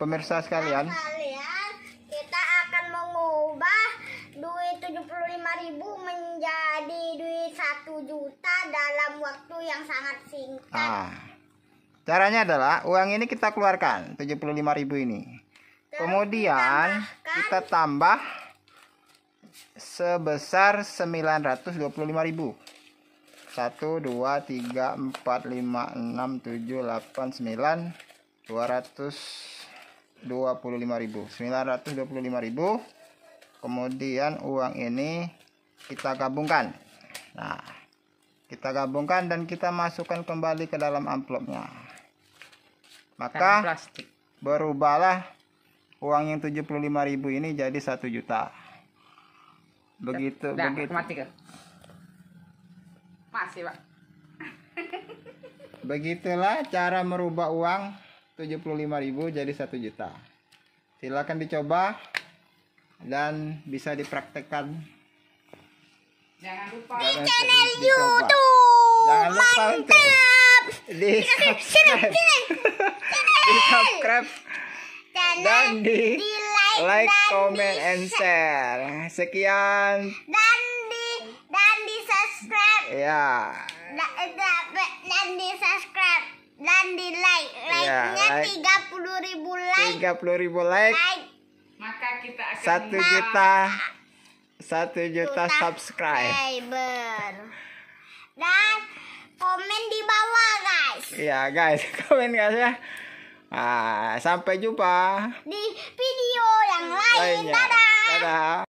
pemirsa sekalian. Nah, kalian kita akan mengubah duit 75.000 menjadi duit 1 juta dalam waktu yang sangat singkat. Ah. Caranya adalah uang ini kita keluarkan 75.000 ini. Dan Kemudian kita tambah sebesar 925.000. 1 2 3 4 5 6 7 8 9 200 25.000 925.000 kemudian uang ini kita gabungkan nah kita gabungkan dan kita masukkan kembali ke dalam amplopnya maka berubahlah uang yang 75.000 ini jadi 1 juta begitu Dan, begitu mati masih pak begitulah cara merubah uang 75.000 jadi 1 juta silakan dicoba dan bisa dipraktekkan jangan lupa di channel di YouTube jangan lupa mantap di subscribe di subscribe Jangan dan di, di like, like dan comment di and share sekian dan di dan di subscribe ya yeah. dan di subscribe dan di ya, like tiga puluh ribu like tiga ribu like, maka kita akan satu juta satu juta subscriber dan komen di bawah guys ya guys komen guys ya nah, sampai jumpa di video yang lain Lainnya. dadah dadah